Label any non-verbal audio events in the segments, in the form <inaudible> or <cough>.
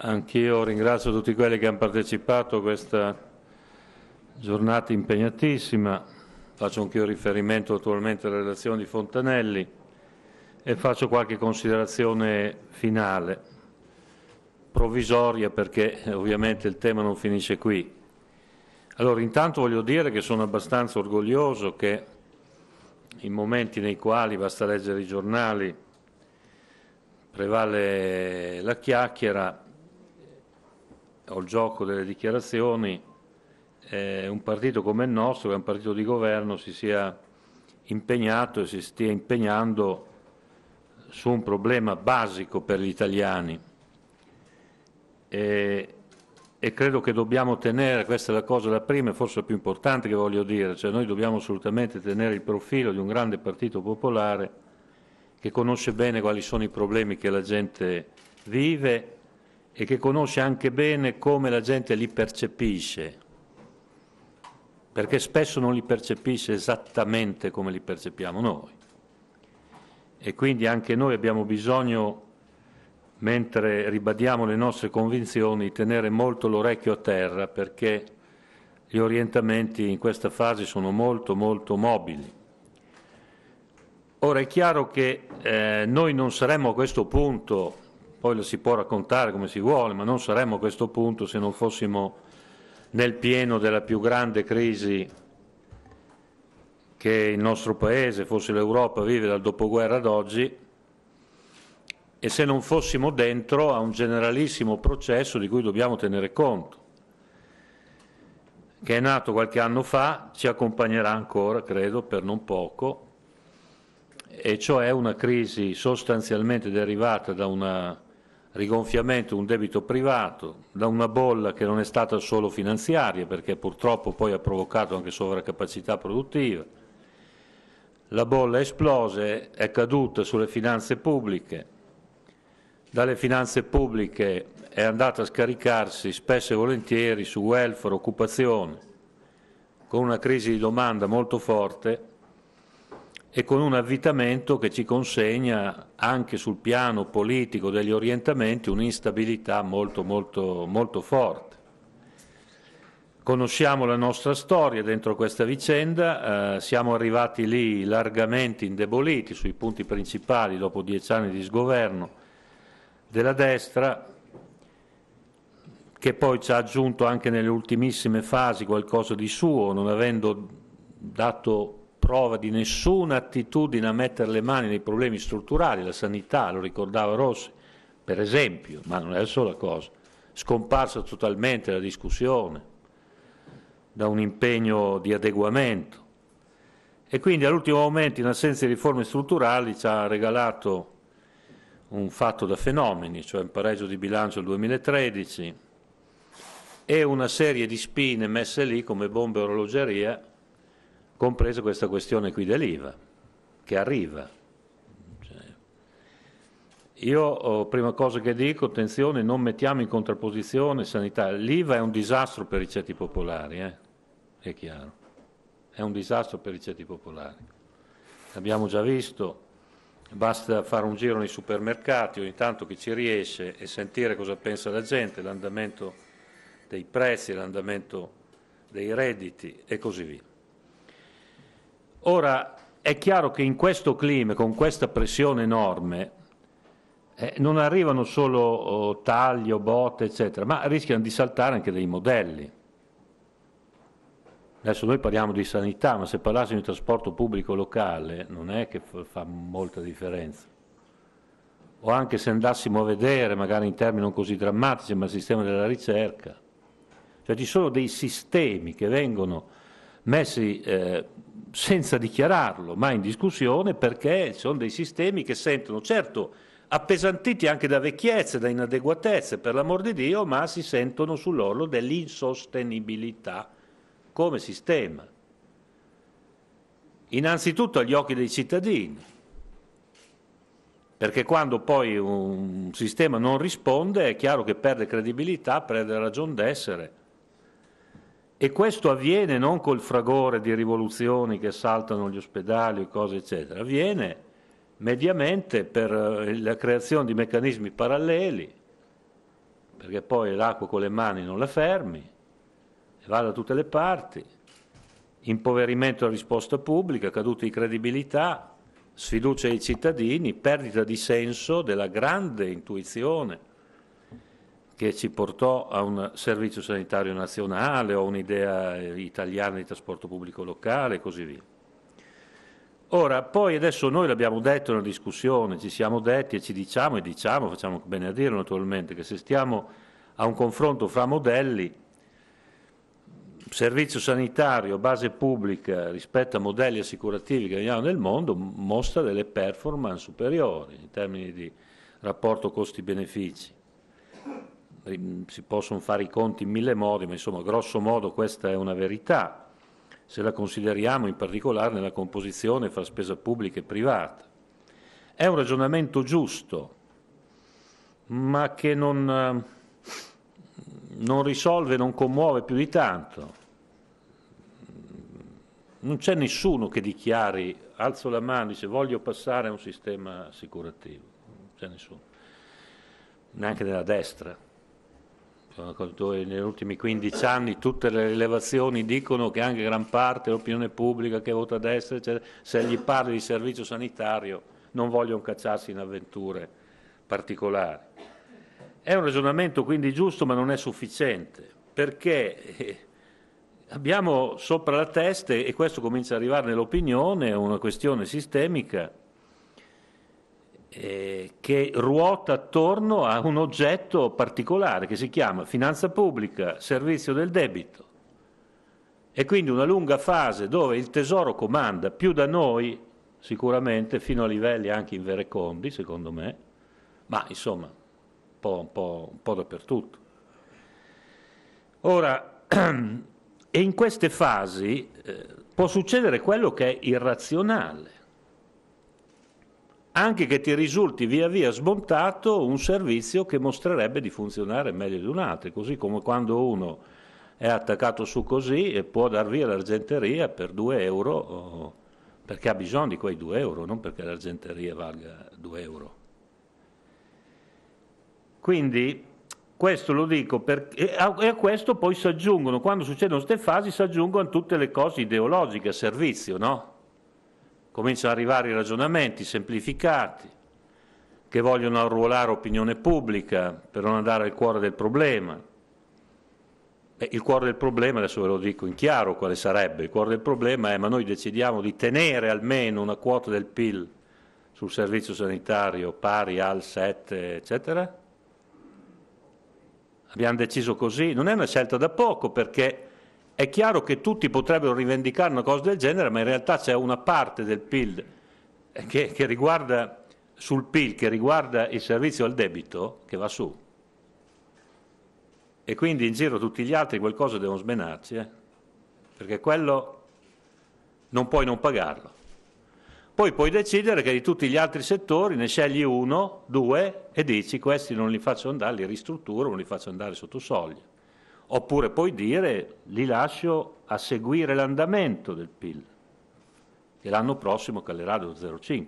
Anch'io ringrazio tutti quelli che hanno partecipato a questa giornata impegnatissima. Faccio anch'io riferimento attualmente alla relazione di Fontanelli e faccio qualche considerazione finale, provvisoria perché ovviamente il tema non finisce qui. Allora, intanto voglio dire che sono abbastanza orgoglioso che in momenti nei quali basta leggere i giornali prevale la chiacchiera, ho il gioco delle dichiarazioni, eh, un partito come il nostro, che è un partito di governo, si sia impegnato e si stia impegnando su un problema basico per gli italiani. E, e credo che dobbiamo tenere, questa è la cosa la prima e forse la più importante che voglio dire, cioè noi dobbiamo assolutamente tenere il profilo di un grande partito popolare che conosce bene quali sono i problemi che la gente vive e che conosce anche bene come la gente li percepisce, perché spesso non li percepisce esattamente come li percepiamo noi. E quindi anche noi abbiamo bisogno, mentre ribadiamo le nostre convinzioni, di tenere molto l'orecchio a terra perché gli orientamenti in questa fase sono molto molto mobili. Ora è chiaro che eh, noi non saremmo a questo punto poi lo si può raccontare come si vuole, ma non saremmo a questo punto se non fossimo nel pieno della più grande crisi che il nostro Paese, forse l'Europa, vive dal dopoguerra ad oggi e se non fossimo dentro a un generalissimo processo di cui dobbiamo tenere conto, che è nato qualche anno fa, ci accompagnerà ancora, credo, per non poco, e cioè una crisi sostanzialmente derivata da una rigonfiamento di un debito privato, da una bolla che non è stata solo finanziaria perché purtroppo poi ha provocato anche sovraccapacità produttiva. La bolla esplose, è caduta sulle finanze pubbliche, dalle finanze pubbliche è andata a scaricarsi spesso e volentieri su welfare, occupazione, con una crisi di domanda molto forte e con un avvitamento che ci consegna anche sul piano politico degli orientamenti un'instabilità molto, molto, molto forte. Conosciamo la nostra storia dentro questa vicenda, eh, siamo arrivati lì largamente indeboliti sui punti principali dopo dieci anni di sgoverno della destra, che poi ci ha aggiunto anche nelle ultimissime fasi qualcosa di suo, non avendo dato prova di nessuna attitudine a mettere le mani nei problemi strutturali, la sanità, lo ricordava Rossi, per esempio, ma non è la sola cosa, scomparsa totalmente la discussione da un impegno di adeguamento. E quindi all'ultimo momento, in assenza di riforme strutturali, ci ha regalato un fatto da fenomeni, cioè un pareggio di bilancio del 2013 e una serie di spine messe lì come bombe orologeria compresa questa questione qui dell'IVA, che arriva. Cioè, io, oh, prima cosa che dico, attenzione, non mettiamo in contrapposizione sanità. L'IVA è un disastro per i ceti popolari, eh? è chiaro. È un disastro per i ceti popolari. L'abbiamo già visto, basta fare un giro nei supermercati ogni tanto che ci riesce e sentire cosa pensa la gente, l'andamento dei prezzi, l'andamento dei redditi e così via. Ora, è chiaro che in questo clima, con questa pressione enorme, eh, non arrivano solo oh, tagli o botte, eccetera, ma rischiano di saltare anche dei modelli. Adesso noi parliamo di sanità, ma se parlassimo di trasporto pubblico locale non è che fa molta differenza. O anche se andassimo a vedere, magari in termini non così drammatici, ma il sistema della ricerca. Cioè ci sono dei sistemi che vengono messi eh, senza dichiararlo, mai in discussione perché sono dei sistemi che sentono, certo, appesantiti anche da vecchiezze, da inadeguatezze, per l'amor di Dio, ma si sentono sull'orlo dell'insostenibilità come sistema. Innanzitutto agli occhi dei cittadini, perché quando poi un sistema non risponde è chiaro che perde credibilità, perde ragione d'essere. E questo avviene non col fragore di rivoluzioni che saltano gli ospedali, cose eccetera, avviene mediamente per eh, la creazione di meccanismi paralleli, perché poi l'acqua con le mani non la fermi, va da tutte le parti, impoverimento della risposta pubblica, caduta di credibilità, sfiducia dei cittadini, perdita di senso della grande intuizione che ci portò a un servizio sanitario nazionale o un'idea eh, italiana di trasporto pubblico locale e così via. Ora, poi adesso noi l'abbiamo detto nella discussione, ci siamo detti e ci diciamo e diciamo, facciamo bene a dire naturalmente, che se stiamo a un confronto fra modelli, servizio sanitario, base pubblica rispetto a modelli assicurativi che abbiamo nel mondo, mostra delle performance superiori in termini di rapporto costi-benefici si possono fare i conti in mille modi, ma insomma grosso modo questa è una verità, se la consideriamo in particolare nella composizione fra spesa pubblica e privata. È un ragionamento giusto, ma che non, non risolve, non commuove più di tanto. Non c'è nessuno che dichiari, alzo la mano, dice voglio passare a un sistema assicurativo, non c'è nessuno, neanche nella destra. Eh, negli ultimi 15 anni tutte le rilevazioni dicono che anche gran parte dell'opinione pubblica che vota a destra, eccetera, se gli parli di servizio sanitario non vogliono cacciarsi in avventure particolari. È un ragionamento quindi giusto ma non è sufficiente perché eh, abbiamo sopra la testa, e questo comincia ad arrivare nell'opinione, una questione sistemica eh, che ruota attorno a un oggetto particolare che si chiama finanza pubblica, servizio del debito. E quindi una lunga fase dove il tesoro comanda più da noi, sicuramente, fino a livelli anche in vere inverecondi, secondo me, ma insomma un po', un po', un po dappertutto. Ora, <clears throat> e in queste fasi eh, può succedere quello che è irrazionale anche che ti risulti via via smontato un servizio che mostrerebbe di funzionare meglio di un altro, così come quando uno è attaccato su così e può dar via l'argenteria per 2 euro perché ha bisogno di quei 2 euro, non perché l'argenteria valga 2 euro. Quindi questo lo dico perché, e a questo poi si aggiungono, quando succedono queste fasi si aggiungono tutte le cose ideologiche a servizio, no? cominciano ad arrivare i ragionamenti semplificati che vogliono arruolare opinione pubblica per non andare al cuore del problema. Beh, il cuore del problema, adesso ve lo dico in chiaro quale sarebbe, il cuore del problema è ma noi decidiamo di tenere almeno una quota del PIL sul servizio sanitario pari al 7, eccetera? Abbiamo deciso così, non è una scelta da poco perché è chiaro che tutti potrebbero rivendicare una cosa del genere, ma in realtà c'è una parte del PIL che, che riguarda sul PIL che riguarda il servizio al debito che va su. E quindi in giro tutti gli altri qualcosa devono smenarci, eh? perché quello non puoi non pagarlo. Poi puoi decidere che di tutti gli altri settori ne scegli uno, due e dici questi non li faccio andare, li ristrutturo, non li faccio andare sotto soglia oppure puoi dire li lascio a seguire l'andamento del PIL, che l'anno prossimo calerà dello 0,5.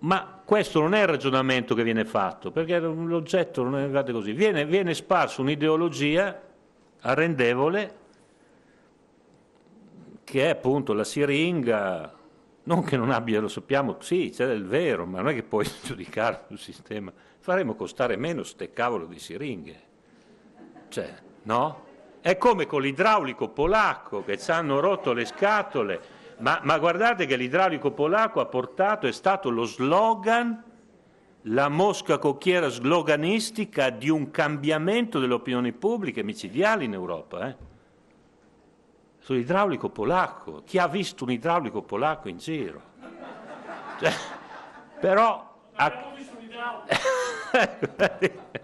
Ma questo non è il ragionamento che viene fatto, perché l'oggetto non è andato così. Viene, viene sparsa un'ideologia arrendevole che è appunto la siringa, non che non abbia, lo sappiamo, sì, c'è del vero, ma non è che puoi <laughs> giudicare un sistema. Faremo costare meno ste cavolo di siringhe. Cioè, no? È come con l'idraulico polacco che ci hanno rotto le scatole, ma, ma guardate che l'idraulico polacco ha portato, è stato lo slogan, la mosca cocchiera sloganistica di un cambiamento delle opinioni pubbliche micidiali in Europa. Eh? Sull'idraulico polacco, chi ha visto un idraulico polacco in giro? Cioè, però... A... <laughs> <laughs>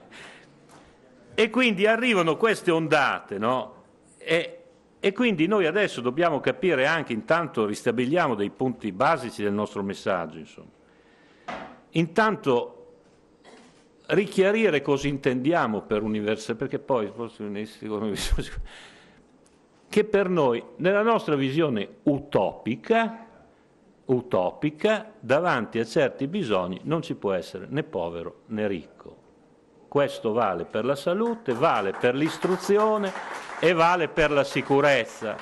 E quindi arrivano queste ondate, no? E, e quindi noi adesso dobbiamo capire anche, intanto ristabiliamo dei punti basici del nostro messaggio, insomma. Intanto richiarire cosa intendiamo per università, perché poi forse unistico, che per noi, nella nostra visione utopica, utopica, davanti a certi bisogni non ci può essere né povero né ricco. Questo vale per la salute, vale per l'istruzione e vale per la sicurezza.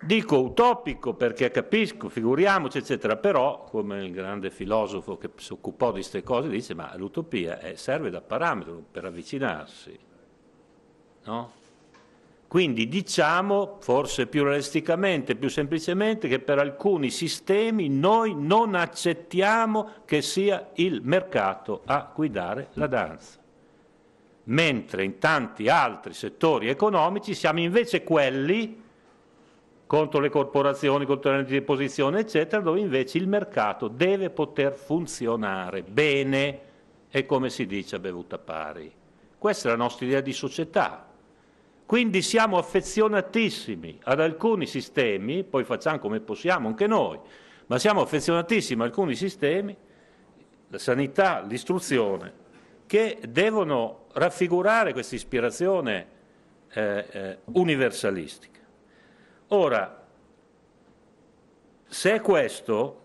Dico utopico perché capisco, figuriamoci, eccetera, però, come il grande filosofo che si occupò di queste cose dice, ma l'utopia eh, serve da parametro per avvicinarsi, no? Quindi diciamo, forse più realisticamente, più semplicemente, che per alcuni sistemi noi non accettiamo che sia il mercato a guidare la danza. Mentre in tanti altri settori economici siamo invece quelli contro le corporazioni, contro le di posizione, eccetera, dove invece il mercato deve poter funzionare bene e come si dice a bevuta pari. Questa è la nostra idea di società. Quindi siamo affezionatissimi ad alcuni sistemi, poi facciamo come possiamo anche noi, ma siamo affezionatissimi ad alcuni sistemi, la sanità, l'istruzione, che devono raffigurare questa ispirazione eh, eh, universalistica. Ora, se è questo,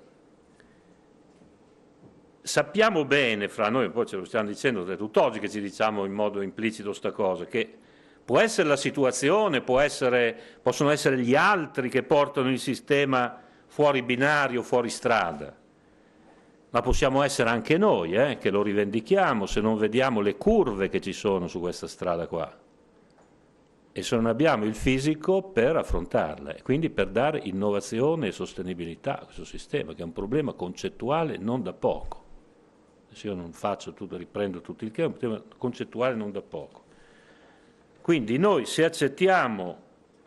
sappiamo bene fra noi, poi ce lo stiamo dicendo da tutt'oggi che ci diciamo in modo implicito questa cosa, che Può essere la situazione, essere, possono essere gli altri che portano il sistema fuori binario, fuori strada, ma possiamo essere anche noi eh, che lo rivendichiamo se non vediamo le curve che ci sono su questa strada qua e se non abbiamo il fisico per affrontarle, e quindi per dare innovazione e sostenibilità a questo sistema, che è un problema concettuale non da poco. Se io non faccio tutto, riprendo tutto il che è un problema concettuale non da poco. Quindi noi se accettiamo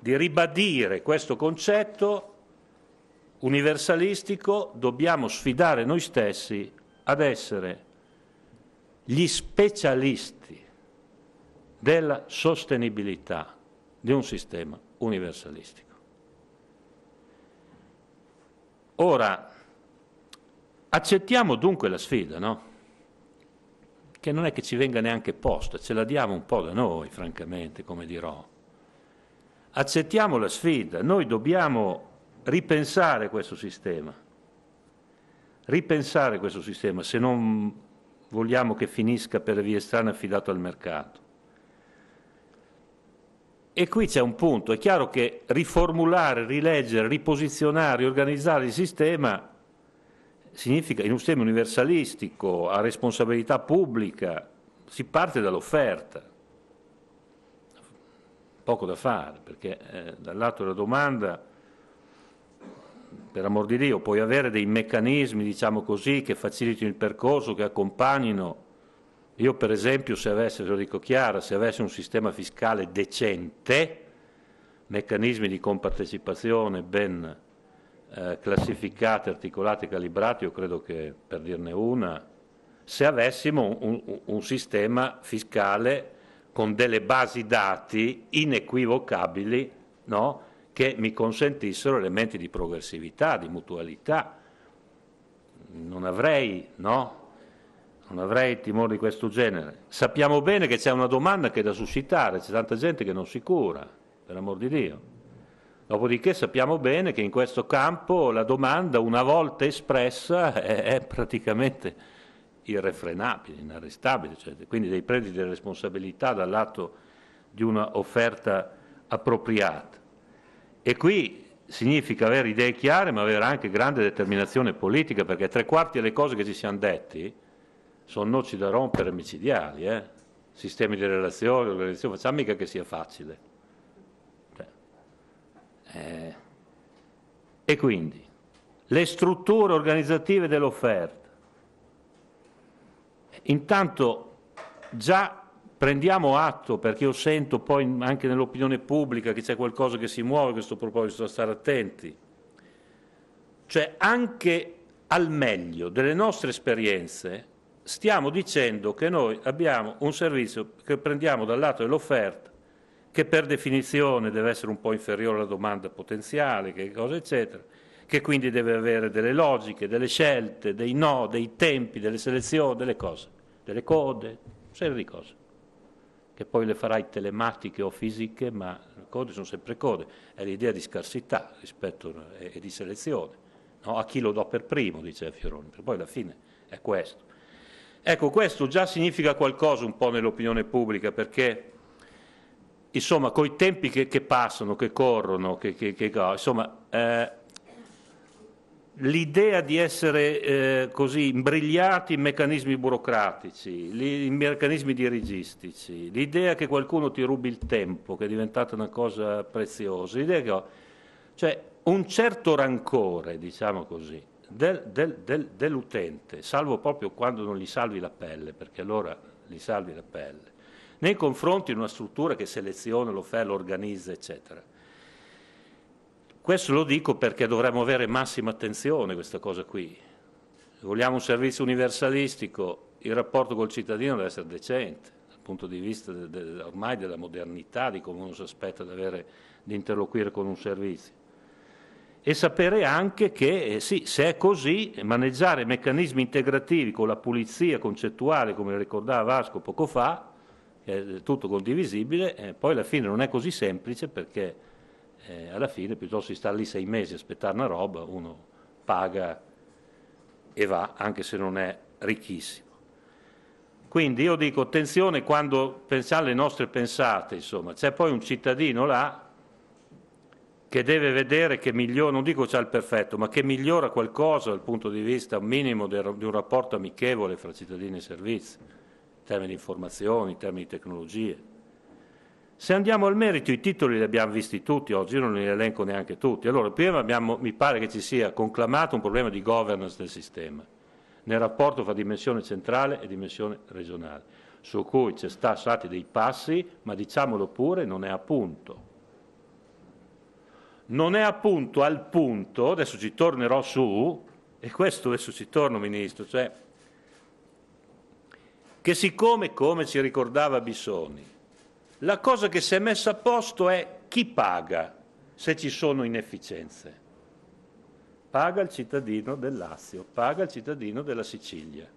di ribadire questo concetto universalistico dobbiamo sfidare noi stessi ad essere gli specialisti della sostenibilità di un sistema universalistico. Ora, accettiamo dunque la sfida, no? che non è che ci venga neanche posta, ce la diamo un po' da noi, francamente, come dirò. Accettiamo la sfida, noi dobbiamo ripensare questo sistema, ripensare questo sistema se non vogliamo che finisca per vie strane affidato al mercato. E qui c'è un punto, è chiaro che riformulare, rileggere, riposizionare, riorganizzare il sistema significa in un sistema universalistico a responsabilità pubblica si parte dall'offerta. Poco da fare, perché eh, dal lato della domanda, per amor di Dio, puoi avere dei meccanismi, diciamo così, che facilitino il percorso, che accompagnino. Io per esempio, se avessi, se lo dico chiara, se avessi un sistema fiscale decente, meccanismi di compartecipazione ben eh, classificate, articolate, calibrate, io credo che per dirne una, se avessimo un, un, un sistema fiscale con delle basi dati inequivocabili no? che mi consentissero elementi di progressività, di mutualità. Non avrei, no? non avrei timore di questo genere. Sappiamo bene che c'è una domanda che è da suscitare, c'è tanta gente che non si cura, per amor di Dio. Dopodiché sappiamo bene che in questo campo la domanda, una volta espressa, <laughs> è, è praticamente irrefrenabile, inarrestabile, cioè, quindi dei pregi delle responsabilità dal lato di una offerta appropriata. E qui significa avere idee chiare, ma avere anche grande determinazione politica, perché tre quarti delle cose che ci siamo detti sono noci da rompere micidiali, eh? sistemi di relazioni, organizzazione, facciamo mica che sia facile. Eh, e quindi le strutture organizzative dell'offerta. Intanto già prendiamo atto, perché io sento poi anche nell'opinione pubblica che c'è qualcosa che si muove a questo proposito, da stare attenti. Cioè anche al meglio delle nostre esperienze stiamo dicendo che noi abbiamo un servizio che prendiamo dal lato dell'offerta che per definizione deve essere un po' inferiore alla domanda potenziale, che cosa eccetera, che quindi deve avere delle logiche, delle scelte, dei no, dei tempi, delle selezioni, delle cose, delle code, una serie di cose, che poi le farai telematiche o fisiche, ma le code sono sempre code, è l'idea di scarsità rispetto e, di selezione. No? A chi lo do per primo, dice Fioroni, poi alla fine è questo. Ecco, questo già significa qualcosa un po' nell'opinione pubblica, perché insomma, con i tempi che, che, passano, che corrono, che, che, che insomma, eh, l'idea di essere eh, così imbrigliati in meccanismi burocratici, in meccanismi dirigistici, l'idea che qualcuno ti rubi il tempo, che è diventata una cosa preziosa, l'idea che ho, cioè un certo rancore, diciamo così, del, del, del, dell'utente, salvo proprio quando non gli salvi la pelle, perché allora gli salvi la pelle nei confronti di una struttura che seleziona, lo fa, lo organizza, eccetera. Questo lo dico perché dovremmo avere massima attenzione a questa cosa qui. Se vogliamo un servizio universalistico, il rapporto col cittadino deve essere decente, dal punto di vista de, de, ormai della modernità, di come uno si aspetta di, avere, di interloquire con un servizio e sapere anche che eh, sì, se è così, maneggiare meccanismi integrativi con la pulizia concettuale, come ricordava Vasco poco fa, è tutto condivisibile, eh, poi alla fine non è così semplice perché eh, alla fine piuttosto di stare lì sei mesi a aspettare una roba, uno paga e va, anche se non è ricchissimo. Quindi io dico attenzione quando pensiamo alle nostre pensate, insomma, c'è poi un cittadino là che deve vedere che migliora, non dico c'è il perfetto, ma che migliora qualcosa dal punto di vista minimo di un rapporto amichevole fra cittadini e servizi termini di informazioni, in termini di tecnologie. Se andiamo al merito, i titoli li abbiamo visti tutti, oggi non li elenco neanche tutti. Allora, prima abbiamo, mi pare che ci sia conclamato un problema di governance del sistema, nel rapporto fra dimensione centrale e dimensione regionale, su cui ci sono stati dei passi, ma diciamolo pure, non è appunto. Non è appunto al punto, adesso ci tornerò su, e questo adesso ci torno, Ministro, cioè che siccome, come ci ricordava Bissoni, la cosa che si è messa a posto è chi paga se ci sono inefficienze. Paga il cittadino del Lazio, paga il cittadino della Sicilia.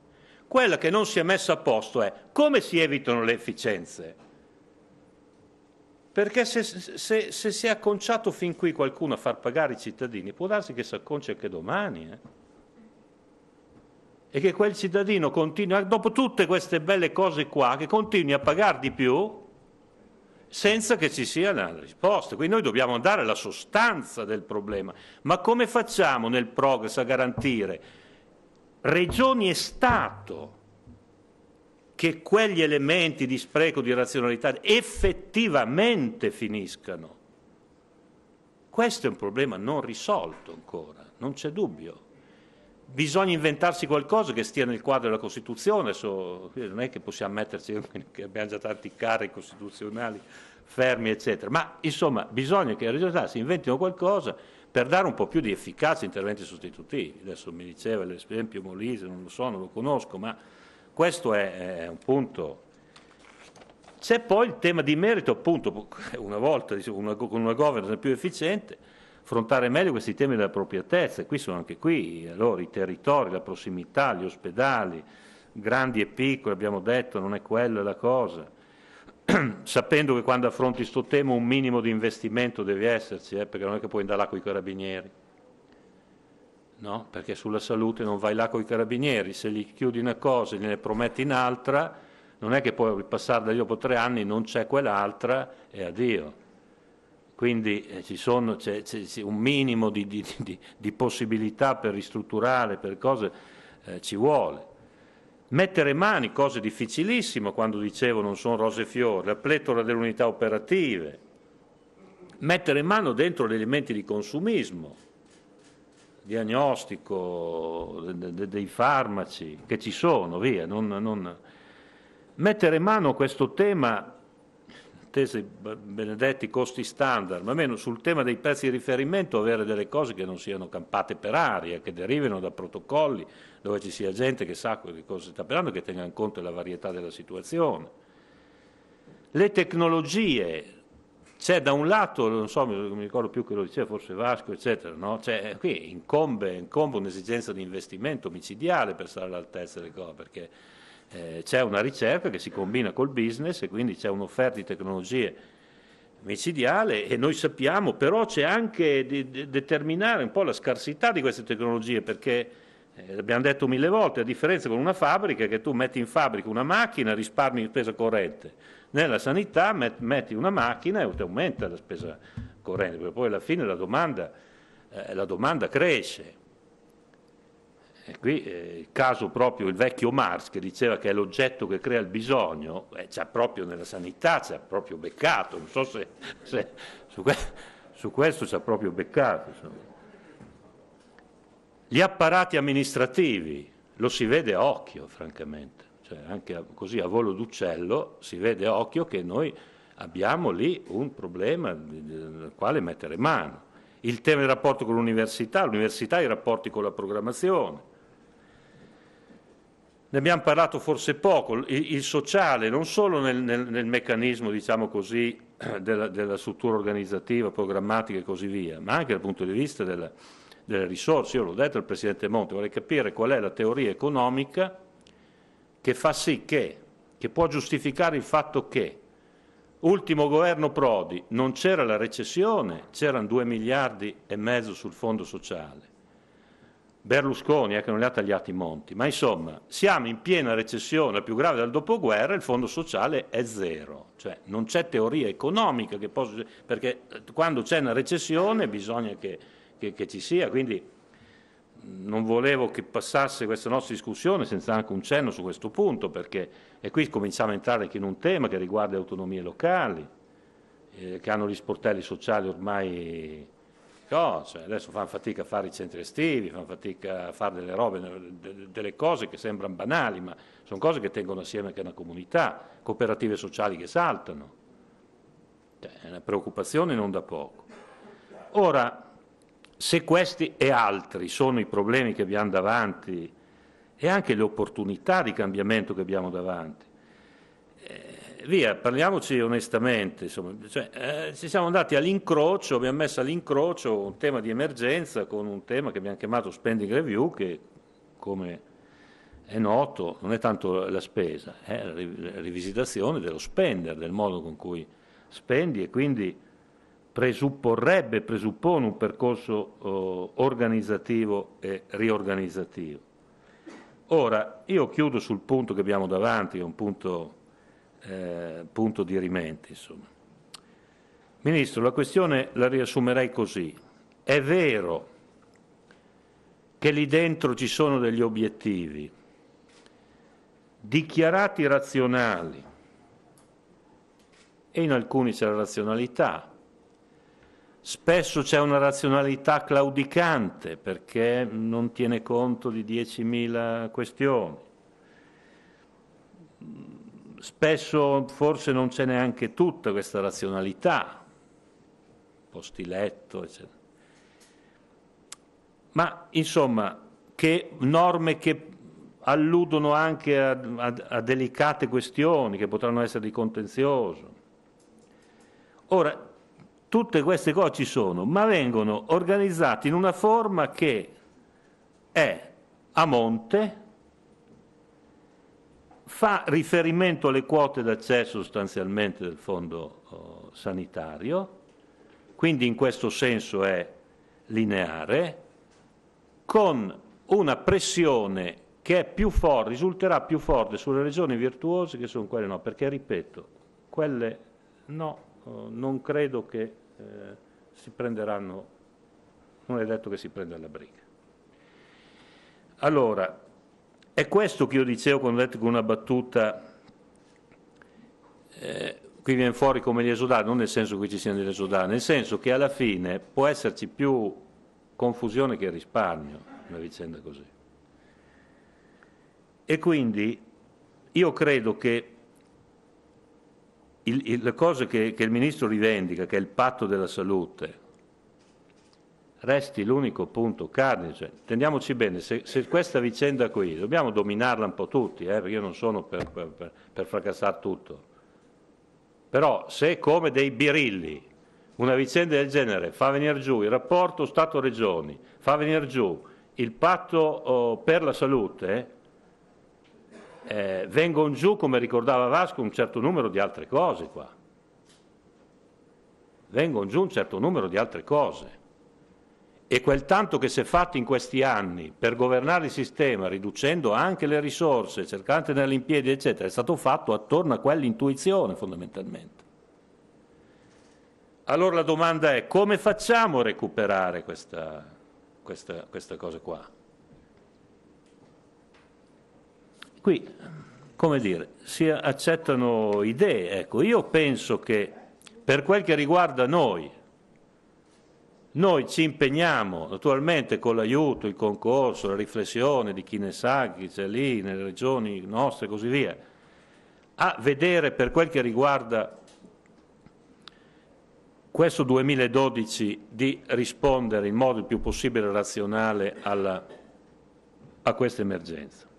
Quella che non si è messa a posto è come si evitano le efficienze. Perché se, se, se si è acconciato fin qui qualcuno a far pagare i cittadini, può darsi che si acconcia anche domani. Eh? e che quel cittadino continua, dopo tutte queste belle cose qua, che continui a pagare di più senza che ci sia una risposta. Quindi noi dobbiamo andare alla sostanza del problema. Ma come facciamo nel progress a garantire regioni e Stato che quegli elementi di spreco, di razionalità effettivamente finiscano? Questo è un problema non risolto ancora, non c'è dubbio bisogna inventarsi qualcosa che stia nel quadro della Costituzione, so, non è che possiamo metterci, <laughs> che abbiamo già tanti cari costituzionali fermi, eccetera, ma insomma bisogna che le regionalità si inventino qualcosa per dare un po' più di efficacia a interventi sostitutivi. Adesso mi diceva l'esempio Molise, non lo so, non lo conosco, ma questo è, è un punto c'è poi il tema di merito, appunto, <laughs> una volta con una governance più efficiente, affrontare meglio questi temi della dell'appropriatezza. Qui sono anche qui allora, i territori, la prossimità, gli ospedali, grandi e piccoli, abbiamo detto, non è quella la cosa. <clears throat> Sapendo che quando affronti questo tema un minimo di investimento deve esserci, eh, perché non è che puoi andare là con i carabinieri. No? Perché sulla salute non vai là con i carabinieri, se gli chiudi una cosa e gliene prometti un'altra, non è che poi passare da lì dopo tre anni non c'è quell'altra e addio quindi eh, sono, c'è, c'è, un minimo di, di, di, di, possibilità per ristrutturare, per cose eh, ci vuole. Mettere mani, cose difficilissime, quando dicevo non sono rose e fiori, la pletora delle unità operative, mettere mano dentro gli elementi di consumismo, diagnostico, de, de, dei farmaci che ci sono, via, non, non... mettere mano a questo tema Montese Benedetti, costi standard, ma almeno sul tema dei prezzi di riferimento avere delle cose che non siano campate per aria, che derivino da protocolli dove ci sia gente che sa di cosa si sta parlando e che tenga in conto la varietà della situazione. Le tecnologie, c'è da un lato, non so, non mi ricordo più che lo diceva, forse Vasco, eccetera, no? Cioè, qui incombe, incombe un'esigenza di investimento micidiale per stare all'altezza delle cose, perché eh, c'è una ricerca che si combina col business e quindi c'è un'offerta di tecnologie micidiale e noi sappiamo, però c'è anche di, di determinare un po' la scarsità di queste tecnologie perché eh, abbiamo detto mille volte, a differenza con una fabbrica che tu metti in fabbrica una macchina e risparmi spesa corrente, nella sanità met, metti una macchina e aumenta la spesa corrente, perché poi alla fine la domanda, eh, la domanda cresce. E eh, qui eh, il caso proprio il vecchio Marx che diceva che è l'oggetto che crea il bisogno, eh, c'è proprio nella sanità, c'è proprio beccato, non so se, se su, que- su, questo c'è proprio beccato. Insomma. Gli apparati amministrativi, lo si vede a occhio francamente, cioè anche così a volo d'uccello si vede a occhio che noi abbiamo lì un problema al quale mettere mano. Il tema del rapporto con l'università, l'università e i rapporti con la programmazione ne abbiamo parlato forse poco, il, il sociale non solo nel, nel, nel meccanismo diciamo così, <clears throat> della, della, struttura organizzativa, programmatica e così via, ma anche dal punto di vista della, delle risorse. Io l'ho detto al Presidente Monte, vorrei capire qual è la teoria economica che fa sì che, che può giustificare il fatto che ultimo governo Prodi non c'era la recessione, c'erano 2 miliardi e mezzo sul fondo sociale Berlusconi eh, che non li ha tagliati i monti, ma insomma siamo in piena recessione, la più grave del dopoguerra, il fondo sociale è zero, cioè non c'è teoria economica che possa, perché eh, quando c'è una recessione bisogna che, che, che, ci sia, quindi non volevo che passasse questa nostra discussione senza anche un cenno su questo punto, perché e qui cominciamo a entrare anche in un tema che riguarda le autonomie locali, eh, che hanno gli sportelli sociali ormai cose, adesso fanno fatica a fare i centri estivi, fanno fatica a fare delle robe, delle cose che sembrano banali, ma sono cose che tengono assieme anche una comunità, cooperative sociali che saltano. Cioè, è una preoccupazione non da poco. Ora, se questi e altri sono i problemi che abbiamo davanti e anche le opportunità di cambiamento che abbiamo davanti, eh, via, parliamoci onestamente, insomma, cioè, eh, ci siamo andati all'incrocio, abbiamo messo all'incrocio un tema di emergenza con un tema che abbiamo chiamato spending review che come è noto non è tanto la spesa, è la rivisitazione dello spender, del modo con cui spendi e quindi presupporrebbe, presuppone un percorso oh, organizzativo e riorganizzativo. Ora, io chiudo sul punto che abbiamo davanti, che è un punto eh, punto di rimente. Insomma. Ministro, la questione la riassumerei così. È vero che lì dentro ci sono degli obiettivi dichiarati razionali e in alcuni c'è la razionalità. Spesso c'è una razionalità claudicante perché non tiene conto di 10.000 questioni Spesso forse non c'è neanche tutta questa razionalità, posti letto, eccetera. Ma insomma, che norme che alludono anche a, a, a delicate questioni che potranno essere di contenzioso. Ora, tutte queste cose ci sono, ma vengono organizzate in una forma che è a monte, fa riferimento alle quote d'accesso sostanzialmente del fondo uh, sanitario, quindi in questo senso è lineare, con una pressione che più forte, risulterà più forte sulle regioni virtuose che sono quelle no, perché ripeto, quelle no, uh, non credo che eh, si prenderanno, non è detto che si prenda la briga. Allora, è questo che io dicevo quando ho detto con una battuta, eh, qui viene fuori come gli esodati, non nel senso che ci siano gli esodati, nel senso che alla fine può esserci più confusione che risparmio, una vicenda così. E quindi io credo che il, il, le cose che, che il Ministro rivendica, che è il patto della salute, resti l'unico punto cardine. Cioè, bene, se, se, questa vicenda qui dobbiamo dominarla un po' tutti, eh, perché io non sono per, per, per, per fracassare tutto. Però se come dei birilli una vicenda del genere fa venire giù il rapporto Stato-Regioni, fa venire giù il patto oh, per la salute, eh, vengono giù, come ricordava Vasco, un certo numero di altre cose qua. Vengono giù un certo numero di altre cose e quel tanto che si è fatto in questi anni per governare il sistema, riducendo anche le risorse, cercando di tenerle in piedi, eccetera, è stato fatto attorno a quell'intuizione fondamentalmente. Allora la domanda è come facciamo a recuperare questa, questa, questa cosa qua? Qui, come dire, si accettano idee. Ecco, io penso che per quel che riguarda noi, noi ci impegniamo naturalmente con l'aiuto, il concorso, la riflessione di chi ne sa, chi c'è lì, nelle regioni nostre e così via, a vedere per quel che riguarda questo 2012 di rispondere in modo il più possibile razionale alla, a questa emergenza.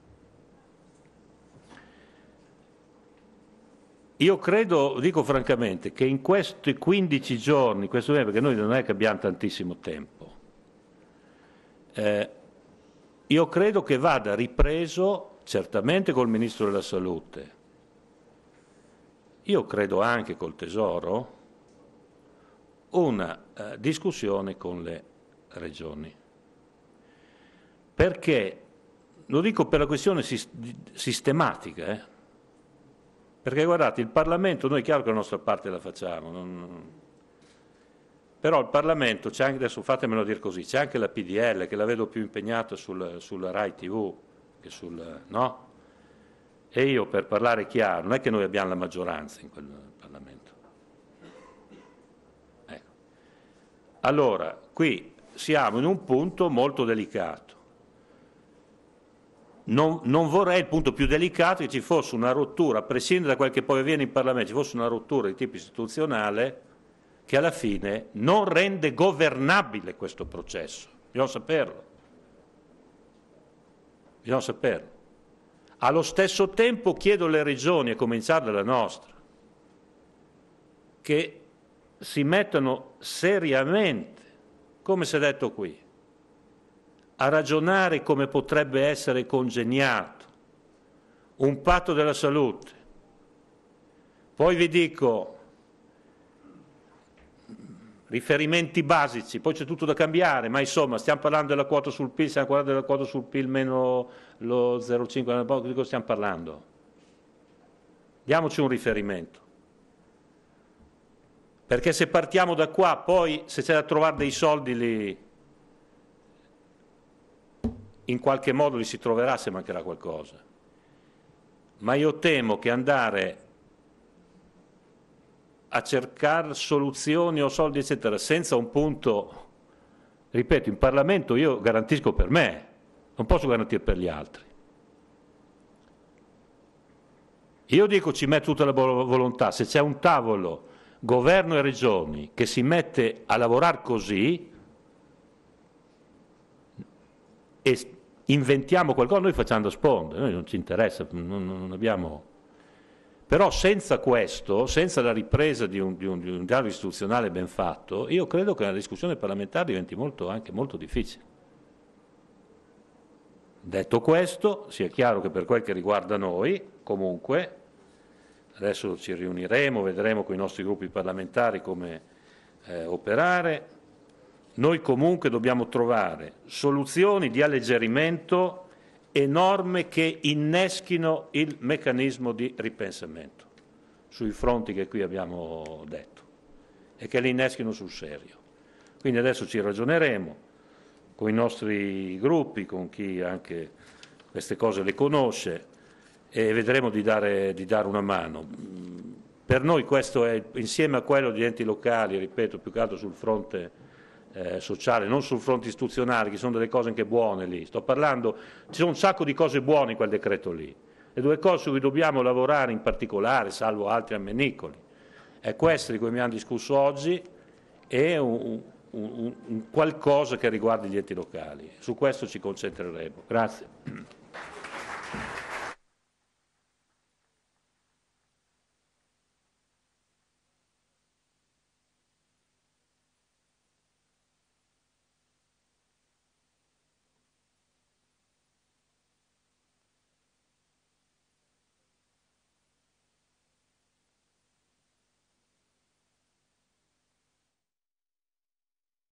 Io credo, dico francamente, che in questi 15 giorni, questo perché noi non è che abbiamo tantissimo tempo, eh, io credo che vada ripreso certamente col Ministro della Salute, io credo anche col Tesoro, una eh, discussione con le regioni. Perché, lo dico per la questione sist- sistematica, eh, perché guardate, il Parlamento, noi è chiaro che la nostra parte la facciamo, non... però il Parlamento c'è anche, adesso fatemelo dire così, c'è anche la PDL che la vedo più impegnata sul, sulla RAI TV che sul... no? E io per parlare chiaro, non è che noi abbiamo la maggioranza in quel Parlamento. Ecco. Allora, qui siamo in un punto molto delicato non, non, vorrei il punto più delicato che ci fosse una rottura, a prescindere da quel che poi avviene in Parlamento, ci fosse una rottura di tipo istituzionale che alla fine non rende governabile questo processo. Bisogna saperlo. Bisogna saperlo. Allo stesso tempo chiedo alle regioni, a cominciare dalla nostra, che si mettano seriamente, come si è detto qui, a ragionare come potrebbe essere congegnato un patto della salute. Poi vi dico riferimenti basici, poi c'è tutto da cambiare, ma insomma stiamo parlando della quota sul PIL, stiamo parlando della quota sul PIL meno lo 0,5, di cosa stiamo parlando? Diamoci un riferimento. Perché se partiamo da qua, poi se c'è da trovare dei soldi li, in qualche modo li si troverà se mancherà qualcosa. Ma io temo che andare a cercare soluzioni o soldi, eccetera, senza un punto, ripeto, in Parlamento io garantisco per me, non posso garantire per gli altri. Io dico ci metto tutta la volontà, se c'è un tavolo, governo e regioni, che si mette a lavorare così, e inventiamo qualcosa noi facciamo sponde, eh, noi non ci interessa, non, non abbiamo... Però senza questo, senza la ripresa di un, di, un, di un dialogo istituzionale ben fatto, io credo che la discussione parlamentare diventi molto, anche molto difficile. Detto questo, sia chiaro che per quel che riguarda noi, comunque, adesso ci riuniremo, vedremo con i nostri gruppi parlamentari come eh, operare, noi comunque dobbiamo trovare soluzioni di alleggerimento e norme che inneschino il meccanismo di ripensamento sui fronti che qui abbiamo detto e che li inneschino sul serio. Quindi adesso ci ragioneremo con i nostri gruppi, con chi anche queste cose le conosce e vedremo di dare, di dare una mano. Per noi questo è insieme a quello degli enti locali, ripeto, più che altro sul fronte eh, sociale, non sul fronte istituzionale, che sono delle cose anche buone lì. Sto parlando, ci sono un sacco di cose buone in quel decreto lì. Le due cose su cui dobbiamo lavorare in particolare, salvo altri ammenicoli, è questo di cui abbiamo discusso oggi e un, un, un, qualcosa che riguarda gli enti locali. Su questo ci concentreremo. Grazie.